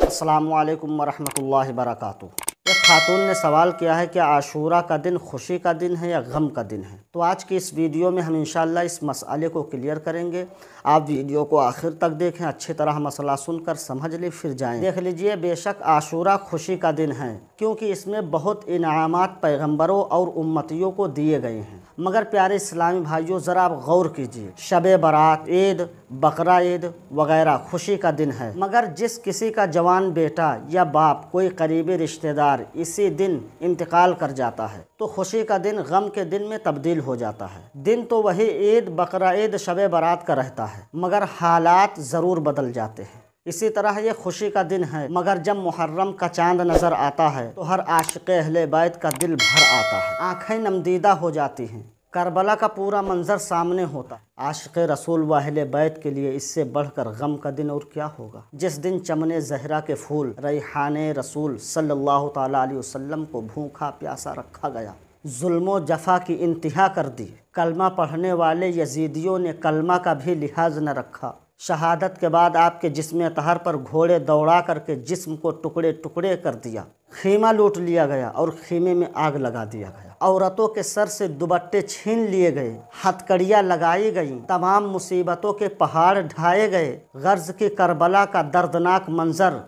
अस्सलाम वालेकुम वरक एक खातून ने सवाल किया है कि आशूरा का दिन खुशी का दिन है या गम का दिन है तो आज की इस वीडियो में हम इंशाल्लाह इस मसले को क्लियर करेंगे आप वीडियो को आखिर तक देखें अच्छी तरह मसला सुनकर समझ ले फिर जाएं देख लीजिए बेशक आशूरा खुशी का दिन है क्योंकि इसमें बहुत इनामत पैगम्बरों और उम्मतियों को दिए गए हैं मगर प्यारे इस्लामी भाइयों ज़रा आप गौर कीजिए शब बारात ईद बकरा ईद वगैरह खुशी का दिन है मगर जिस किसी का जवान बेटा या बाप कोई करीबी रिश्तेदार इसी दिन इंतकाल कर जाता है तो खुशी का दिन गम के दिन में तब्दील हो जाता है दिन तो वही ईद बकरा ईद शब बारात का रहता है मगर हालात ज़रूर बदल जाते हैं इसी तरह ये खुशी का दिन है मगर जब मुहर्रम का चांद नज़र आता है तो हर आशिक अहल बैत का दिल भर आता है आंखें नमदीदा हो जाती हैं करबला का पूरा मंजर सामने होता है आशिक रसूल वाहले बैत के लिए इससे बढ़कर गम का दिन और क्या होगा जिस दिन चमने जहरा के फूल रईहान रसूल सल्लल्लाहु अलैहि वसल्लम को भूखा प्यासा रखा गया जुल्म जफा की इंतहा कर दी कलमा पढ़ने वाले यजीदियों ने कलमा का भी लिहाज न रखा शहादत के बाद आपके जिसम तहर पर घोड़े दौड़ा करके जिस्म को टुकड़े टुकड़े कर दिया खीमा लूट लिया गया और खीमे में आग लगा दिया गया औरतों के सर से दुबट्टे छीन लिए गए हथकड़ियाँ लगाई गई तमाम मुसीबतों के पहाड़ ढाए गए गर्ज की करबला का दर्दनाक मंजर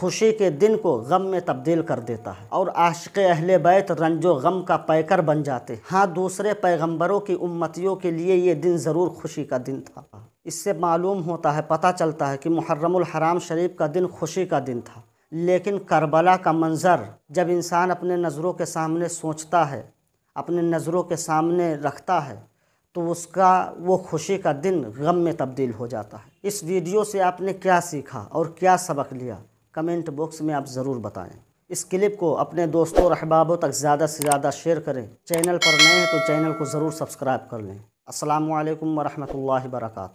खुशी के दिन को गम में तब्दील कर देता है और आशिक अहल बैत रंजो गम का पैकर बन जाते हाँ दूसरे पैगंबरों की उम्मतियों के लिए ये दिन ज़रूर खुशी का दिन था इससे मालूम होता है पता चलता है कि मुहर्रमुल हराम शरीफ का दिन खुशी का दिन था लेकिन करबला का मंज़र जब इंसान अपने नज़रों के सामने सोचता है अपने नज़रों के सामने रखता है तो उसका वो खुशी का दिन गम में तब्दील हो जाता है इस वीडियो से आपने क्या सीखा और क्या सबक लिया कमेंट बॉक्स में आप ज़रूर बताएं इस क्लिप को अपने दोस्तों और अहबाबों तक ज़्यादा से ज़्यादा शेयर करें चैनल पर नए हैं तो चैनल को ज़रूर सब्सक्राइब कर लें असलकम वरहमल वरक